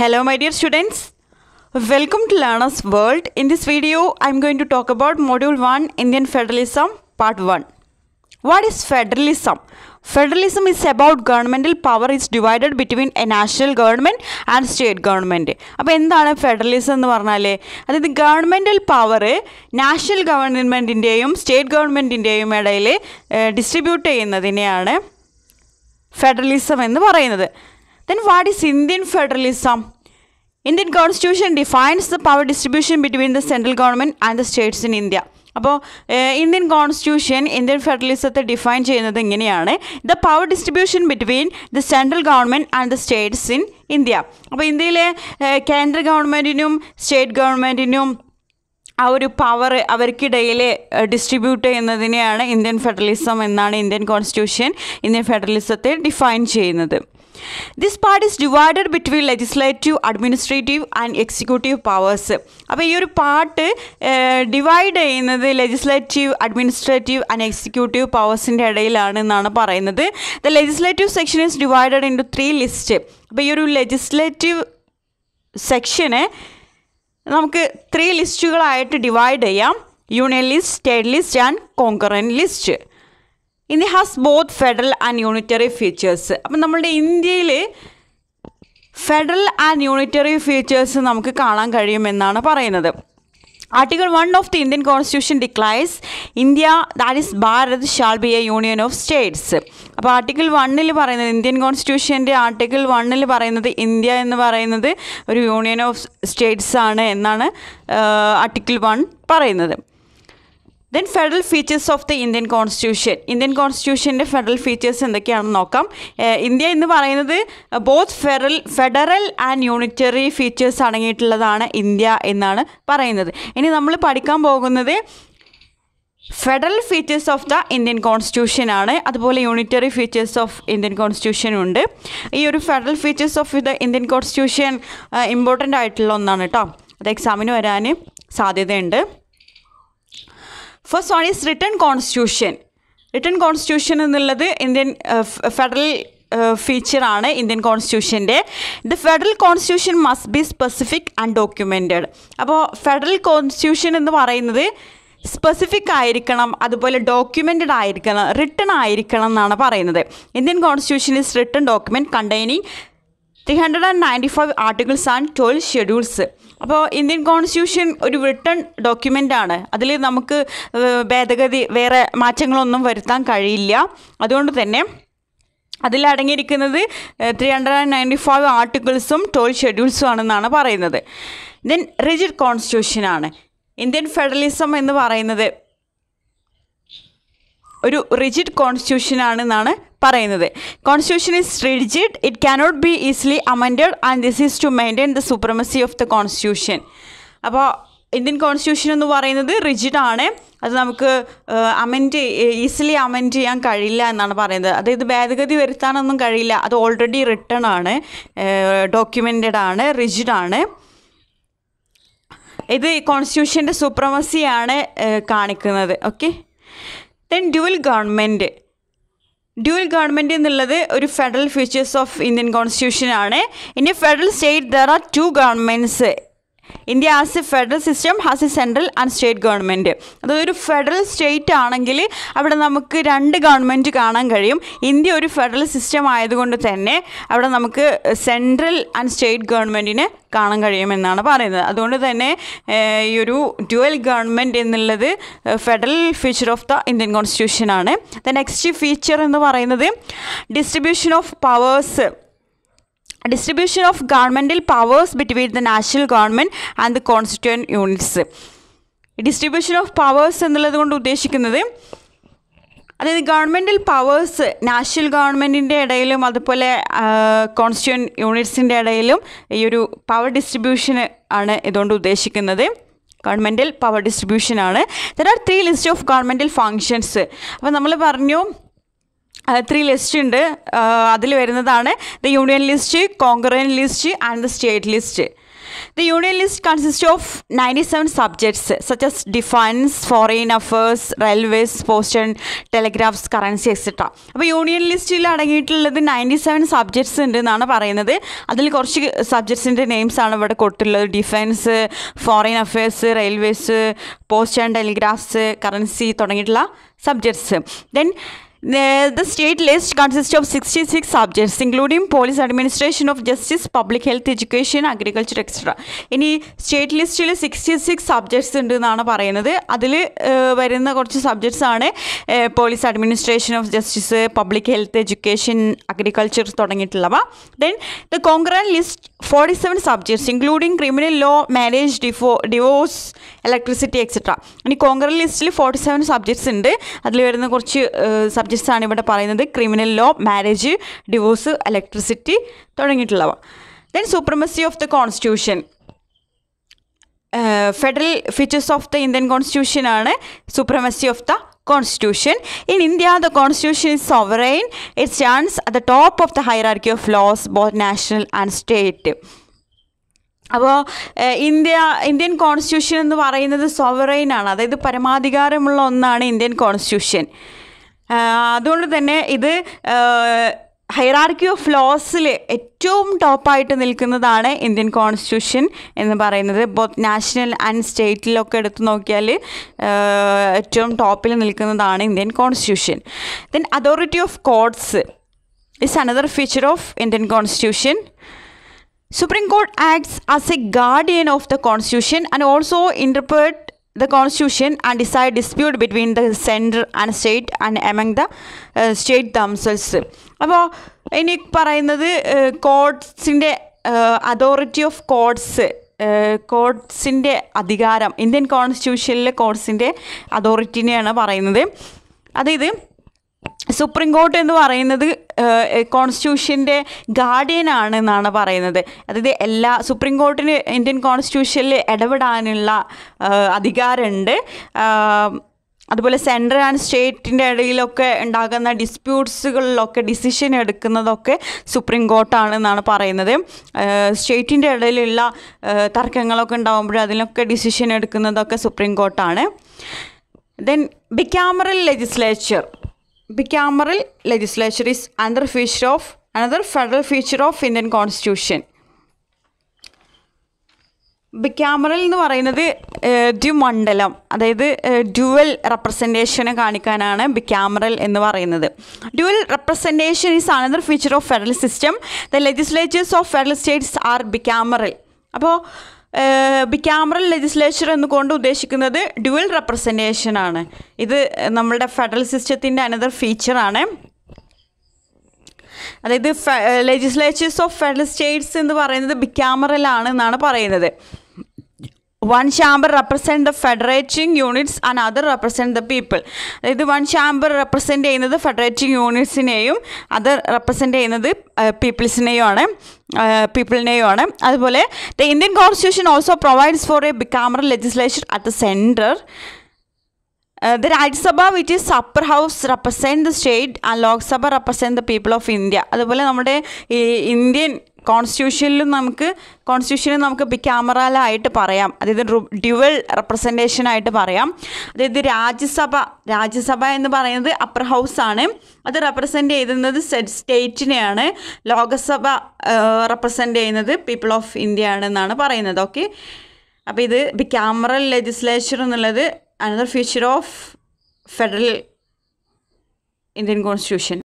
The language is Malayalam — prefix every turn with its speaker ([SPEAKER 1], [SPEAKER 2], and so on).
[SPEAKER 1] Hello my dear students. Welcome to Learner's World. In this video, I am going to talk about Module 1 Indian Federalism Part 1. What is federalism? Federalism is about governmental power is divided between a national government and state government അപ്പോൾ എന്താണ് ഫെഡറലിസം എന്ന് പറഞ്ഞാൽ അതായത് ഗവൺമെൻറ്റൽ പവർ നാഷണൽ ഗവൺമെൻറ്റിൻ്റെയും സ്റ്റേറ്റ് ഗവൺമെൻറ്റിൻ്റെയും ഇടയിൽ ഡിസ്ട്രിബ്യൂട്ട് ചെയ്യുന്നതിനെയാണ് ഫെഡറലിസം എന്ന് പറയുന്നത് Then what is Indian federalism? Indian constitution defines the power distribution between the central government and the states in India അപ്പോൾ ഇന്ത്യൻ കോൺസ്റ്റിറ്റ്യൂഷൻ ഇന്ത്യൻ ഫെഡറലിസത്തെ ഡിഫൈൻ ചെയ്യുന്നത് ഇങ്ങനെയാണ് the power distribution between the central government and the states in India അപ്പോൾ ഇന്ത്യയിലെ കേന്ദ്ര ഗവൺമെൻറ്റിനും സ്റ്റേറ്റ് ഗവൺമെൻറ്റിനും ആ ഒരു പവർ അവർക്കിടയിൽ ഡിസ്ട്രിബ്യൂട്ട് ചെയ്യുന്നതിനെയാണ് ഇന്ത്യൻ ഫെഡറലിസം എന്നാണ് ഇന്ത്യൻ കോൺസ്റ്റിറ്റ്യൂഷൻ ഇന്ത്യൻ ഫെഡറലിസത്തെ ഡിഫൈൻ ചെയ്യുന്നത് this part is divided between legislative administrative and executive powers അപ്പോൾ ഈ ഒരു പാർട്ട് ഡിവൈഡ് ചെയ്യുന്നത് ലെജിസ്ലേറ്റീവ് അഡ്മിനിസ്ട്രേറ്റീവ് ആൻഡ് എക്സിക്യൂട്ടീവ് പവേഴ്സിൻ്റെ ഇടയിലാണ് എന്നാണ് പറയുന്നത് the legislative section is divided into three list അപ്പോൾ ഈ ഒരു ലെജിസ്ലേറ്റീവ് സെക്ഷന് നമുക്ക് ത്രീ ലിസ്റ്റുകളായിട്ട് ഡിവൈഡ് ചെയ്യാം union list state list and concurrent list ഇനി has both federal and unitary features അപ്പം നമ്മുടെ ഇന്ത്യയിൽ ഫെഡറൽ ആൻഡ് യൂണിറ്ററി ഫീച്ചേഴ്സ് നമുക്ക് കാണാൻ കഴിയുമെന്നാണ് പറയുന്നത് article one of the Indian constitution declares India that is Bharat shall be a union of states അപ്പോൾ ആർട്ടിക്കിൾ വണ്ണിൽ പറയുന്നത് ഇന്ത്യൻ കോൺസ്റ്റിറ്റ്യൂഷൻ്റെ ആർട്ടിക്കിൾ വണ്ണിൽ പറയുന്നത് ഇന്ത്യ എന്ന് പറയുന്നത് ഒരു യൂണിയൻ ഓഫ് സ്റ്റേറ്റ്സ് ആണ് എന്നാണ് ആർട്ടിക്കിൾ വൺ പറയുന്നത് then federal features of the Indian constitution Indian കോൺസ്റ്റിറ്റ്യൂഷൻ്റെ ഫെഡറൽ ഫീച്ചേഴ്സ് എന്തൊക്കെയാണെന്ന് നോക്കാം ഇന്ത്യ എന്ന് പറയുന്നത് both federal federal and unitary features അടങ്ങിയിട്ടുള്ളതാണ് ഇന്ത്യ എന്നാണ് പറയുന്നത് ഇനി നമ്മൾ പഠിക്കാൻ പോകുന്നത് federal features of the Indian constitution ആണ് അതുപോലെ unitary features of Indian constitution ഉണ്ട് ഈ ഒരു federal features of the Indian constitution important ആയിട്ടുള്ള ഒന്നാണ് കേട്ടോ അത് എക്സാമിന് വരാൻ സാധ്യതയുണ്ട് first one is written constitution written constitution എന്നുള്ളത് ഇന്ത്യൻ ഫെഡറൽ ഫീച്ചറാണ് ഇന്ത്യൻ കോൺസ്റ്റിറ്റ്യൂഷൻ്റെ the federal constitution must be specific and documented അപ്പോൾ ഫെഡറൽ കോൺസ്റ്റിറ്റ്യൂഷൻ എന്ന് പറയുന്നത് സ്പെസിഫിക് ആയിരിക്കണം അതുപോലെ ഡോക്യുമെൻറ്റഡ് ആയിരിക്കണം റിട്ടേൺ ആയിരിക്കണം എന്നാണ് പറയുന്നത് Indian constitution is written document containing three hundred and ninety five articles and twelve schedules അപ്പോൾ ഇന്ത്യൻ കോൺസ്റ്റിറ്റ്യൂഷൻ ഒരു ഡോക്യുമെൻ്റ് ആണ് അതിൽ നമുക്ക് ഭേദഗതി വേറെ മാറ്റങ്ങളൊന്നും വരുത്താൻ കഴിയില്ല അതുകൊണ്ട് തന്നെ അതിലടങ്ങിയിരിക്കുന്നത് three hundred and ninety five ആർട്ടിക്കിൾസും ട്വൽവ് ഷെഡ്യൂൾസും ആണെന്നാണ് പറയുന്നത് ദെൻ റിജിഡ് കോൺസ്റ്റിറ്റ്യൂഷനാണ് ഇന്ത്യൻ ഫെഡറലിസം എന്ന് പറയുന്നത് ഒരു റിജിഡ് കോൺസ്റ്റിറ്റ്യൂഷനാണെന്നാണ് പറയുന്നത് constitution is rigid it cannot be easily amended and this is to maintain the supremacy of the constitution അപ്പോൾ ഇന്ത്യൻ കോൺസ്റ്റിറ്റ്യൂഷൻ എന്ന് പറയുന്നത് റിജിഡ് ആണ് അത് നമുക്ക് അമെൻഡ് ഈസിലി അമെൻഡ് ചെയ്യാൻ കഴിയില്ല എന്നാണ് പറയുന്നത് അതായത് ഭേദഗതി വരുത്താനൊന്നും കഴിയില്ല അത് ഓൾറെഡി റിട്ടൺ ആണ് ഡോക്യുമെൻറ്റഡ് ആണ് റിജിഡ് ആണ് ഇത് കോൺസ്റ്റിറ്റ്യൂഷൻ്റെ സുപ്രമസിയാണ് കാണിക്കുന്നത് okay then dual government dual government എന്നുള്ളത് ഒരു federal features of Indian constitution ആണ് ഇനി federal state there are two governments India as a federal system has a central and state government അതായത് ഒരു ഫെഡറൽ സ്റ്റേറ്റ് ആണെങ്കിൽ അവിടെ നമുക്ക് രണ്ട് ഗവൺമെൻറ് കാണാൻ കഴിയും ഇന്ത്യ ഒരു ഫെഡറൽ സിസ്റ്റം ആയതുകൊണ്ട് തന്നെ അവിടെ നമുക്ക് സെൻട്രൽ ആൻഡ് സ്റ്റേറ്റ് ഗവൺമെൻറ്റിന് കാണാൻ കഴിയുമെന്നാണ് പറയുന്നത് അതുകൊണ്ട് തന്നെ ഈ ഒരു ഡ്യുവൽ ഗവൺമെൻറ് എന്നുള്ളത് federal feature of the Indian കോൺസ്റ്റിറ്റ്യൂഷനാണ് ദ നെക്സ്റ്റ് ഫീച്ചർ എന്ന് പറയുന്നത് distribution of powers distribution of governmental powers between the national government and the constituent units distribution of powers എന്നുള്ളത് കൊണ്ട് ഉദ്ദേശിക്കുന്നത് അതായത് ഗവൺമെൻറ്റൽ പവേഴ്സ് നാഷണൽ ഗവൺമെൻറ്റിൻ്റെ ഇടയിലും അതുപോലെ കോൺസ്റ്റിറ്റ്യൂൺ യൂണിറ്റ്സിൻ്റെ ഇടയിലും ഈ ഒരു പവർ ഡിസ്ട്രിബ്യൂഷൻ ആണ് ഇതുകൊണ്ട് ഉദ്ദേശിക്കുന്നത് ഗവൺമെൻറ്റൽ പവർ ഡിസ്ട്രിബ്യൂഷൻ ആണ് there are three list of governmental functions അപ്പോൾ നമ്മൾ പറഞ്ഞു ത്രീ ലിസ്റ്റ് ഉണ്ട് അതിൽ വരുന്നതാണ് the union list concurrent list and the state list the union list consist of 97 subjects such as defense, foreign affairs, railways, post and telegraphs currency, etc. അപ്പോൾ യൂണിയൻ ലിസ്റ്റിൽ അടങ്ങിയിട്ടുള്ളത് നയൻറ്റി സെവൻ സബ്ജക്ട്സ് ഉണ്ട് എന്നാണ് പറയുന്നത് അതിൽ കുറച്ച് സബ്ജക്ട്സിൻ്റെ നെയിംസ് ആണ് ഇവിടെ കൊടുത്തിട്ടുള്ളത് defence foreign affairs railways post and telegraphs currency തുടങ്ങിയിട്ടുള്ള subjects then The state list consists of 66 subjects, including police administration of justice, public health, education, agriculture, etc. ഇനി സ്റ്റേറ്റ് ലിസ്റ്റിൽ സിക്സ്റ്റി സിക്സ് സബ്ജക്ട്സ് ഉണ്ട് എന്നാണ് പറയുന്നത് അതിൽ വരുന്ന കുറച്ച് സബ്ജക്ട്സ് ആണ് police administration of justice public health education agriculture തുടങ്ങിയിട്ടുള്ളവ then the concurrent list forty seven subjects including criminal law marriage ഡിഫോ ഡിവോഴ്സ് ഇലക്ട്രിസിറ്റി എക്സെട്ര ഇനി കോൺഗ്രൻ ലിസ്റ്റിൽ ഫോർട്ടി സെവൻ സബ്ജക്ട്സ് ഉണ്ട് അതിൽ വരുന്ന കുറച്ച് സബ്ജക്ട്സ് ആണ് ഇവിടെ പറയുന്നത് criminal law marriage divorce electricity തുടങ്ങിയിട്ടുള്ളവ then supremacy of the constitution federal features of the Indian constitution ആണ് supremacy of the constitution in India the constitution is sovereign it stands at the top of the hierarchy of laws both national and state അപ്പോൾ ഇന്ത്യ ഇന്ത്യൻ കോൺസ്റ്റിറ്റ്യൂഷൻ എന്ന് പറയുന്നത് സോവറൈൻ ആണ് അതായത് പരമാധികാരമുള്ള ഒന്നാണ് ഇന്ത്യൻ കോൺസ്റ്റിറ്റ്യൂഷൻ അതുകൊണ്ട് തന്നെ ഇത് ഹൈറാർക്കി ഓഫ് ലോസിൽ ഏറ്റവും ടോപ്പായിട്ട് നിൽക്കുന്നതാണ് ഇന്ത്യൻ കോൺസ്റ്റിറ്റ്യൂഷൻ എന്ന് പറയുന്നത് ബോത്ത് നാഷണൽ ആൻഡ് സ്റ്റേറ്റിലൊക്കെ എടുത്തു നോക്കിയാൽ ഏറ്റവും ടോപ്പിൽ നിൽക്കുന്നതാണ് Indian constitution then authority of courts is another feature of Indian constitution supreme court acts as a guardian of the constitution and also interpret the constitution and decide dispute between the centre and state and among the state themselves അപ്പോൾ ഇനി പറയുന്നത് കോഡ്സിൻ്റെ അതോറിറ്റി ഓഫ് കോഡ്സ് കോഡ്സിൻ്റെ അധികാരം ഇന്ത്യൻ കോൺസ്റ്റിറ്റ്യൂഷനിലെ കോഡ്സിൻ്റെ അതോറിറ്റിനെയാണ് പറയുന്നത് അതായത് സുപ്രീം കോർട്ട് എന്ന് പറയുന്നത് കോൺസ്റ്റിറ്റ്യൂഷൻ്റെ ഗാർഡിയൻ ആണ് എന്നാണ് പറയുന്നത് അതായത് എല്ലാ സുപ്രീം കോർട്ടിന് ഇന്ത്യൻ കോൺസ്റ്റിറ്റ്യൂഷനിൽ ഇടപെടാനുള്ള അധികാരമുണ്ട് അതുപോലെ സെൻട്രൽ ആൻഡ് സ്റ്റേറ്റിൻ്റെ ഇടയിലൊക്കെ ഉണ്ടാകുന്ന ഡിസ്പ്യൂട്ട്സുകളിലൊക്കെ ഡിസിഷൻ എടുക്കുന്നതൊക്കെ സുപ്രീം കോർട്ടാണെന്നാണ് എന്നാണ് പറയുന്നത് സ്റ്റേറ്റിൻ്റെ ഇടയിലുള്ള തർക്കങ്ങളൊക്കെ ഉണ്ടാകുമ്പോൾ അതിനൊക്കെ ഡിസിഷൻ എടുക്കുന്നതൊക്കെ സുപ്രീം കോർട്ടാണ് then bicameral legislature bicameral legislature is another feature of another federal feature of Indian constitution bicameral എന്ന് പറയുന്നത് ദ്വിമണ്ഡലം അതായത് ഡ്യുവൽ റെപ്രസെൻറ്റേഷനെ കാണിക്കാനാണ് ബിക്യാമറൽ എന്ന് പറയുന്നത് dual representation is another feature of federal system the legislatures of federal states are bicameral അപ്പോൾ ബിക്കാമറൽ ലെജിസ്ലേച്ചർ എന്നുകൊണ്ട് ഉദ്ദേശിക്കുന്നത് ഡ്യുവൽ റെപ്രസെൻറ്റേഷൻ ആണ് ഇത് നമ്മുടെ ഫെഡറൽ സിസ്റ്റത്തിൻ്റെ അനദർ ഫീച്ചറാണ് അതായത് ലെജിസ്ലേച്ചേഴ്സ് ഓഫ് ഫെഡറൽ സ്റ്റേറ്റ്സ് എന്ന് പറയുന്നത് ആണ് എന്നാണ് പറയുന്നത് one chamber represent the federating units and other represent the people അതായത് വൺ ചാമ്പർ റെപ്രസെൻ്റ് ചെയ്യുന്നത് ഫെഡറേറ്റിംഗ് യൂണിറ്റ്സിനെയും അതർ റെപ്രസെൻ്റ് ചെയ്യുന്നത് പീപ്പിൾസിനെയും ആണ് പീപ്പിളിനെയും ആണ് അതുപോലെ the Indian constitution also provides for A ബിക്കാമറൽ legislation at the centre the Rajya Sabha which is upper house represent the state and Lok Sabha represent the people of India അതുപോലെ നമ്മുടെ ഇന്ത്യൻ കോൺസ്റ്റിറ്റ്യൂഷനിലും നമുക്ക് കോൺസ്റ്റിറ്റ്യൂഷനിൽ നമുക്ക് ബിക്യാമറാലായിട്ട് പറയാം അതായത് ഡ്യുവൽ റെപ്രസെൻറ്റേഷനായിട്ട് പറയാം അതായത് രാജ്യസഭ രാജ്യസഭ എന്ന് പറയുന്നത് അപ്പർ ഹൗസ് ആണ് അത് റെപ്രസെൻ്റ് ചെയ്യുന്നത് സ്റ്റേറ്റിനെയാണ് ലോകസഭ റെപ്രസെൻ്റ് ചെയ്യുന്നത് പീപ്പിൾ ഓഫ് ഇന്ത്യ ആണെന്നാണ് പറയുന്നത് ഓക്കെ അപ്പോൾ ഇത് ബിക്യാമറൽ ലെജിസ്ലേച്ചർ എന്നുള്ളത് another future of federal Indian constitution